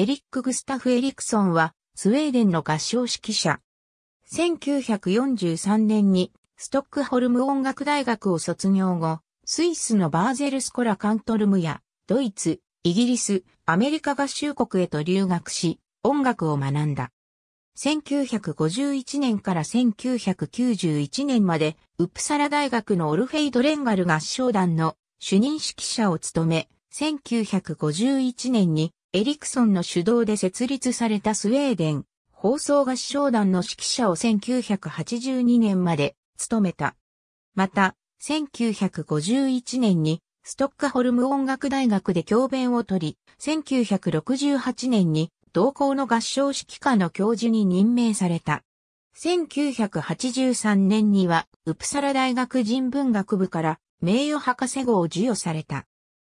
エリック・グスタフ・エリクソンは、スウェーデンの合唱指揮者。1943年に、ストックホルム音楽大学を卒業後、スイスのバーゼルスコラカントルムや、ドイツ、イギリス、アメリカ合衆国へと留学し、音楽を学んだ。1951年から1991年まで、ウプサラ大学のオルフェイド・レンガル合唱団の主任指揮者を務め、1951年にエリクソンの主導で設立されたスウェーデン放送合唱団の指揮者を1982年まで務めた。また、1951年にストックホルム音楽大学で教鞭を取り、1968年に同校の合唱指揮科の教授に任命された。1983年には、ウプサラ大学人文学部から名誉博士号を授与された。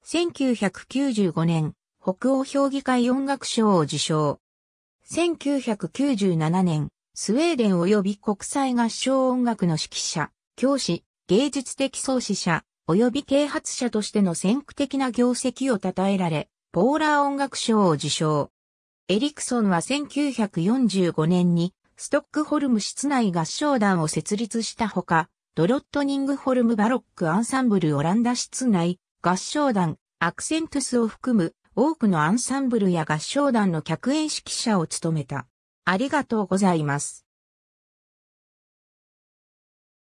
1995年、北欧評議会音楽賞を受賞。1997年、スウェーデン及び国際合唱音楽の指揮者、教師、芸術的創始者、及び啓発者としての先駆的な業績を称えられ、ポーラー音楽賞を受賞。エリクソンは1945年に、ストックホルム室内合唱団を設立したほか、ドロットニングホルムバロックアンサンブルオランダ室内合唱団アクセントスを含む多くのアンサンブルや合唱団の客演指揮者を務めた。ありがとうございます。